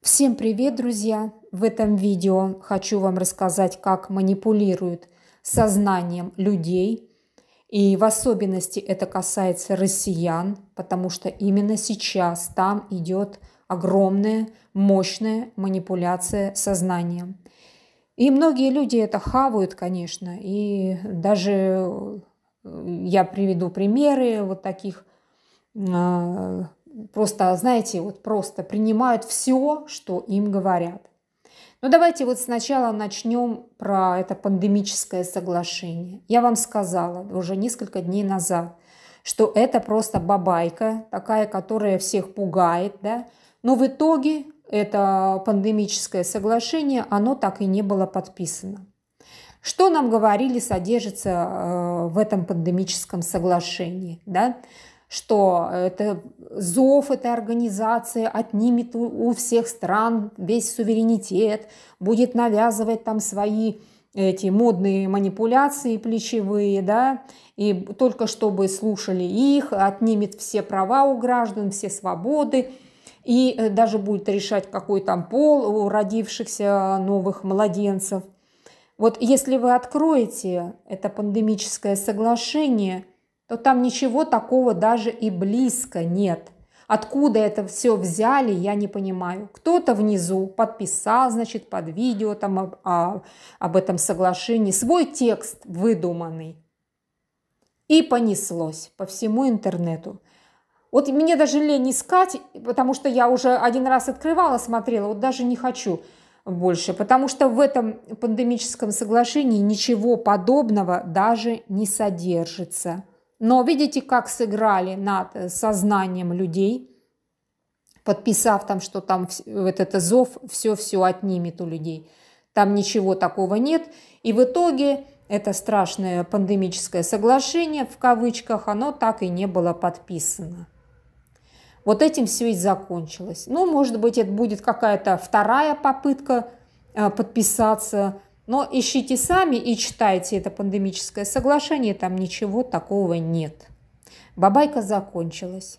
Всем привет, друзья! В этом видео хочу вам рассказать, как манипулируют сознанием людей. И в особенности это касается россиян, потому что именно сейчас там идет огромная, мощная манипуляция сознанием. И многие люди это хавают, конечно, и даже э, я приведу примеры вот таких э, просто, знаете, вот просто принимают все, что им говорят. Но ну, давайте вот сначала начнем про это пандемическое соглашение. Я вам сказала уже несколько дней назад, что это просто бабайка, такая, которая всех пугает, да. Но в итоге это пандемическое соглашение, оно так и не было подписано. Что нам говорили содержится э, в этом пандемическом соглашении, да? что э, это зов этой организации отнимет у, у всех стран весь суверенитет, будет навязывать там свои эти модные манипуляции плечевые, да, и только чтобы слушали их, отнимет все права у граждан, все свободы, и э, даже будет решать, какой там пол у родившихся э, новых младенцев. Вот если вы откроете это пандемическое соглашение, то там ничего такого даже и близко нет. Откуда это все взяли, я не понимаю. Кто-то внизу подписал, значит, под видео там об, а, об этом соглашении свой текст выдуманный. И понеслось по всему интернету. Вот мне даже лень искать, потому что я уже один раз открывала, смотрела, вот даже не хочу больше, потому что в этом пандемическом соглашении ничего подобного даже не содержится. Но видите, как сыграли над э, сознанием людей, подписав там, что там вот это зов все-все отнимет у людей. Там ничего такого нет. И в итоге это страшное пандемическое соглашение, в кавычках, оно так и не было подписано. Вот этим все и закончилось. Ну, может быть, это будет какая-то вторая попытка э, подписаться но ищите сами и читайте это пандемическое соглашение, там ничего такого нет. Бабайка закончилась.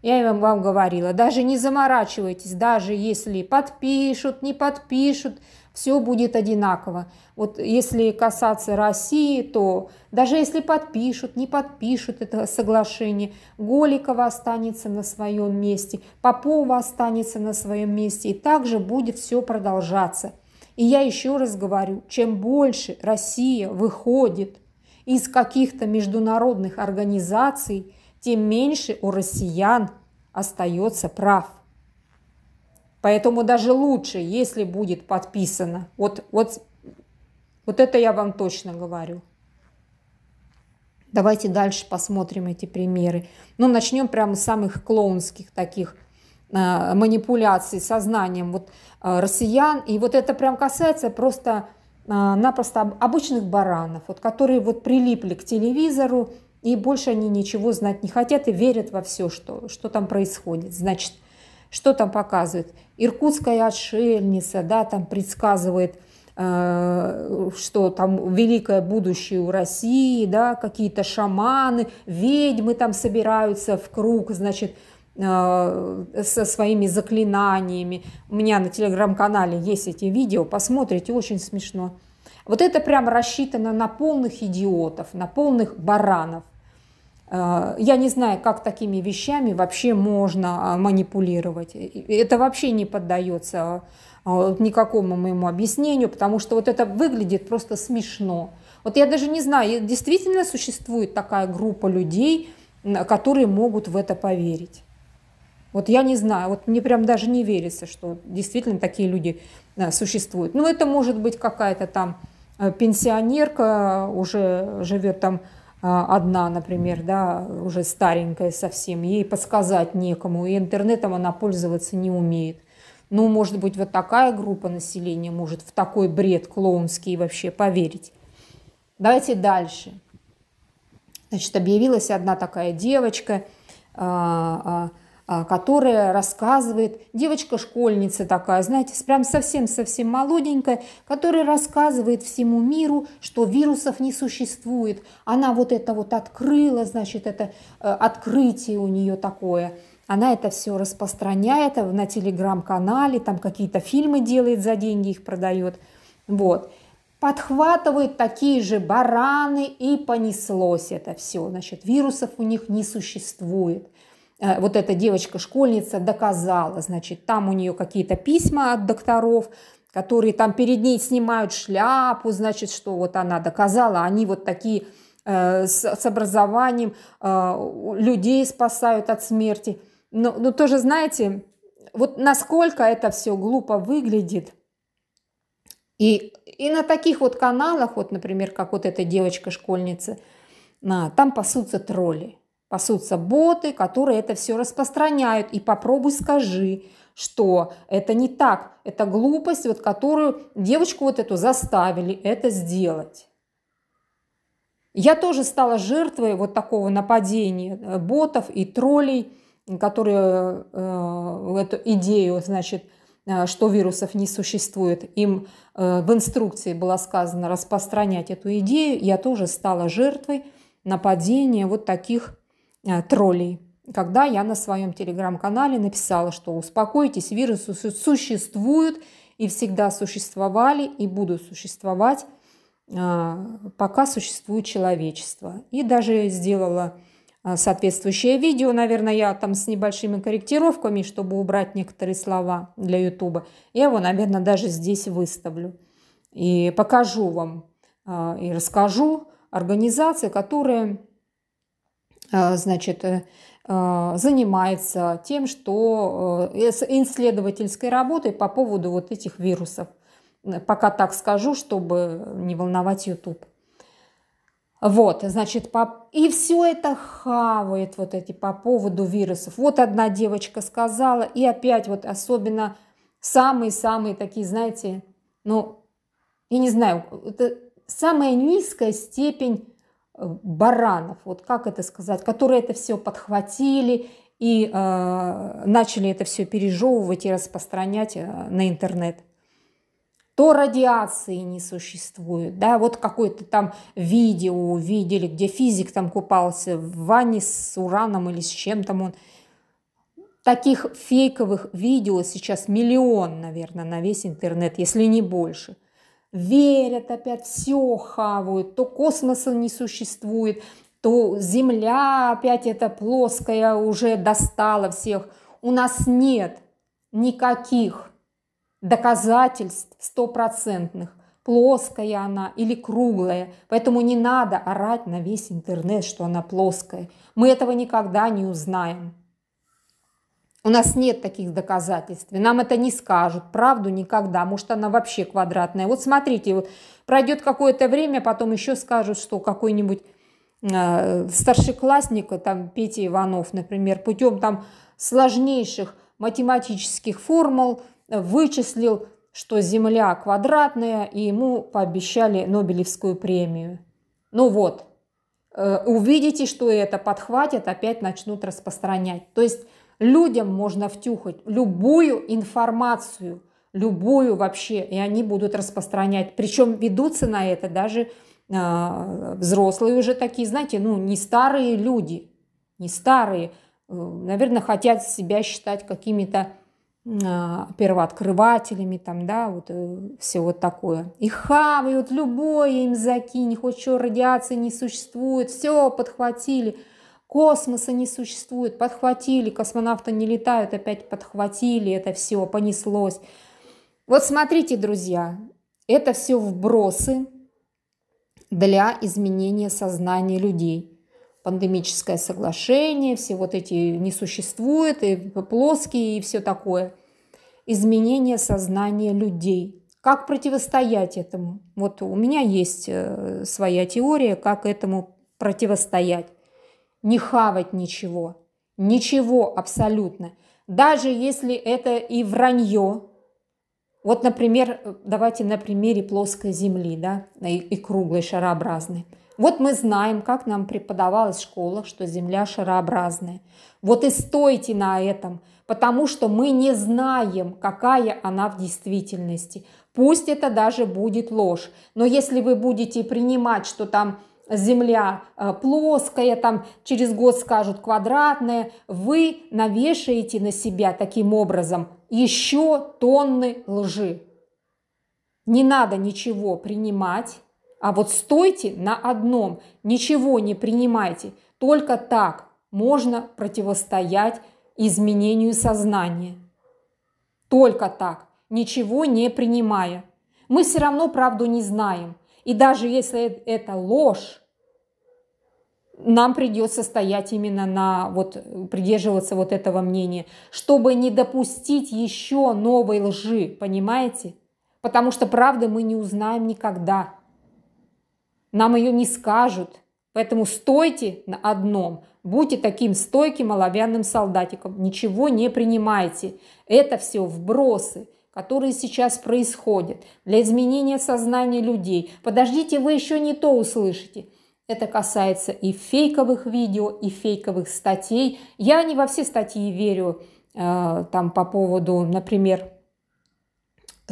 Я им вам говорила, даже не заморачивайтесь, даже если подпишут, не подпишут, все будет одинаково. Вот если касаться России, то даже если подпишут, не подпишут это соглашение, Голикова останется на своем месте, Попова останется на своем месте, и также будет все продолжаться. И я еще раз говорю, чем больше Россия выходит из каких-то международных организаций, тем меньше у россиян остается прав. Поэтому даже лучше, если будет подписано. Вот, вот, вот это я вам точно говорю. Давайте дальше посмотрим эти примеры. Ну, начнем прямо с самых клоунских таких – Э, манипуляций сознанием вот, э, россиян. И вот это прям касается просто э, напросто обычных баранов, вот, которые вот прилипли к телевизору, и больше они ничего знать не хотят и верят во все, что, что там происходит. Значит, что там показывает Иркутская отшельница, да, там предсказывает, что там великое будущее у России, да, какие-то шаманы, ведьмы там собираются в круг, значит, Э, со своими заклинаниями. У меня на телеграм-канале есть эти видео, посмотрите, очень смешно. Вот это прям рассчитано на полных идиотов, на полных баранов. Э, я не знаю, как такими вещами вообще можно а, манипулировать. Это вообще не поддается а, а, никакому моему объяснению, потому что вот это выглядит просто смешно. Вот я даже не знаю, действительно существует такая группа людей, которые могут в это поверить. Вот я не знаю, вот мне прям даже не верится, что действительно такие люди э, существуют. Ну, это может быть какая-то там э, пенсионерка, уже живет там э, одна, например, да, уже старенькая совсем, ей подсказать некому, и интернетом она пользоваться не умеет. Ну, может быть, вот такая группа населения может в такой бред клоунский вообще поверить. Давайте дальше. Значит, объявилась одна такая девочка а, – а, а, которая рассказывает, девочка-школьница такая, знаете, прям совсем-совсем молоденькая, которая рассказывает всему миру, что вирусов не существует. Она вот это вот открыла, значит, это э, открытие у нее такое. Она это все распространяет на телеграм-канале, там какие-то фильмы делает за деньги, их продает. Вот подхватывают такие же бараны и понеслось это все. Значит, вирусов у них не существует. Э, вот эта девочка-школьница доказала, значит, там у нее какие-то письма от докторов, которые там перед ней снимают шляпу, значит, что вот она доказала, они вот такие э, с, с образованием э, людей спасают от смерти. Но, но тоже, знаете, вот насколько это все глупо выглядит. И, и на таких вот каналах, вот, например, как вот эта девочка-школьница, а, там пасутся тролли. Пасутся боты, которые это все распространяют. И попробуй скажи, что это не так, это глупость, вот которую девочку вот эту заставили это сделать. Я тоже стала жертвой вот такого нападения э, ботов и троллей, которые э, э эту идею, значит, э, что вирусов не существует, им э, в инструкции было сказано распространять эту идею, я тоже стала жертвой нападения вот таких Э, троллей, когда я на своем телеграм-канале написала, что успокойтесь, вирусы существуют и всегда существовали и будут существовать, э, пока существует человечество. И даже сделала э, соответствующее видео, наверное, я там с небольшими корректировками, чтобы убрать некоторые слова для Ютуба. Я его, наверное, даже здесь выставлю и покажу вам и расскажу организации, которые а, значит, э, а, занимается тем, что э, исследовательской работой по поводу вот этих вирусов. Пока так скажу, чтобы не волновать YouTube. Вот, значит, по... и все это хавает вот эти по поводу вирусов. Вот одна девочка сказала, и опять вот особенно самые-самые такие, знаете, ну, я не знаю, это самая низкая степень баранов, вот как это сказать, которые это все подхватили и э, начали это все пережевывать и распространять э, на интернет то радиации не существует, да, вот какое-то там видео увидели, где физик там купался в ванне с ураном или с чем там он. Таких фейковых видео сейчас миллион, наверное, на весь интернет, если не больше – верят опять, все хавают, то космоса не существует, то Земля опять эта плоская уже достала всех. У нас нет никаких доказательств стопроцентных, плоская она или круглая. Поэтому не надо орать на весь интернет, что она плоская. Мы этого никогда не узнаем. У нас нет таких доказательств, и нам это не скажут, правду никогда, может она вообще квадратная. Вот смотрите, вот пройдет какое-то время, потом еще скажут, что какой-нибудь э, старшеклассник, э, там Петя Иванов, например, путем там сложнейших математических формул вычислил, что Земля квадратная, и ему пообещали Нобелевскую премию. Ну вот, э, увидите, что это подхватят, опять начнут распространять. То есть Людям можно втюхать любую информацию, любую вообще, и они будут распространять. Причем ведутся на это даже э, взрослые уже такие, знаете, ну не старые люди, не старые, э, наверное, хотят себя считать какими-то а, первооткрывателями, там, да, вот э, все вот такое. И хавают, любое им закинь, хоть что радиации не существует, все подхватили – Космоса не существует, подхватили, космонавты не летают, опять подхватили, это все понеслось. Вот смотрите, друзья, это все вбросы для изменения сознания людей. Пандемическое соглашение, все вот эти не существует, и плоские, и все такое. Изменение сознания людей – как противостоять этому? Вот у меня есть э, своя теория, как этому противостоять не хавать ничего. Ничего абсолютно. Даже если это и вранье. Вот, например, давайте на примере плоской земли, да, и, круглой, шарообразной. Вот мы знаем, как нам преподавалось в школах, что Земля шарообразная. Вот и стойте на этом, потому что мы не знаем, какая она в действительности. Пусть это даже будет ложь, но если вы будете принимать, что там земля э, плоская, там через год скажут квадратная, вы навешаете на себя таким образом еще тонны лжи. Не надо ничего принимать, а вот стойте на одном, ничего не принимайте. Только так можно противостоять изменению сознания. Только так, ничего не принимая. Мы все равно правду не знаем. И даже если это ложь, нам придется стоять именно на вот придерживаться вот этого мнения, чтобы не допустить еще новой лжи, понимаете? Потому что правды мы не узнаем никогда. Нам ее не скажут. Поэтому стойте на одном. Будьте таким стойким оловянным солдатиком. Ничего не принимайте. Это все вбросы которые сейчас происходят, для изменения сознания людей. Подождите, вы еще не то услышите. Это касается и фейковых видео, и фейковых статей. Я не во все статьи верю, э, там по поводу, например,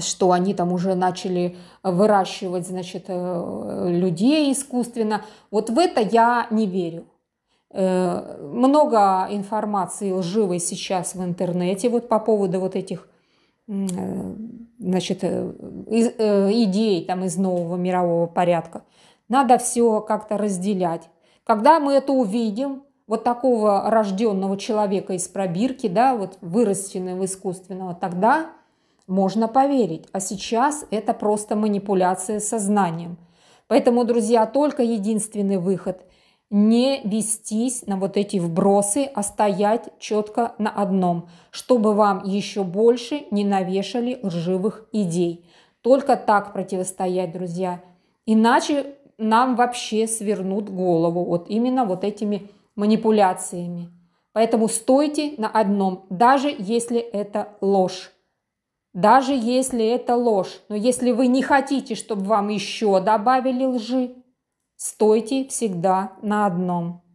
что они там уже начали выращивать, значит, э, людей искусственно. Вот в это я не верю. Э, много информации лживой сейчас в интернете вот по поводу вот этих значит, идей там из нового мирового порядка. Надо все как-то разделять. Когда мы это увидим, вот такого рожденного человека из пробирки, да, вот выращенного искусственного, тогда можно поверить. А сейчас это просто манипуляция сознанием. Поэтому, друзья, только единственный выход – не вестись на вот эти вбросы, а стоять четко на одном, чтобы вам еще больше не навешали лживых идей. Только так противостоять, друзья. Иначе нам вообще свернут голову вот именно вот этими манипуляциями. Поэтому стойте на одном, даже если это ложь. Даже если это ложь, но если вы не хотите, чтобы вам еще добавили лжи, стойте всегда на одном.